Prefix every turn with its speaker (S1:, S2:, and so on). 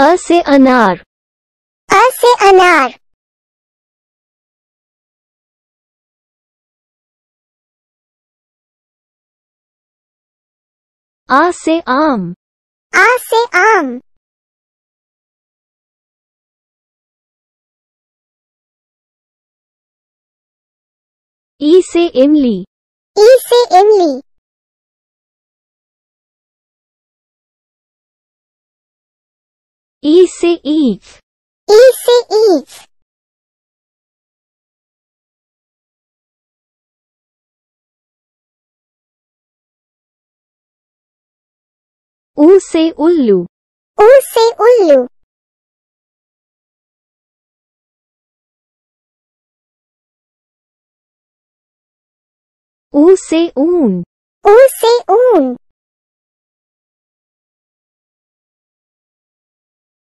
S1: अ से अनार अ से अनार आ से आम आ से आम ई से इमली ई से इमली E se eats. E U se ullu. U se ullu. U se un. U se un.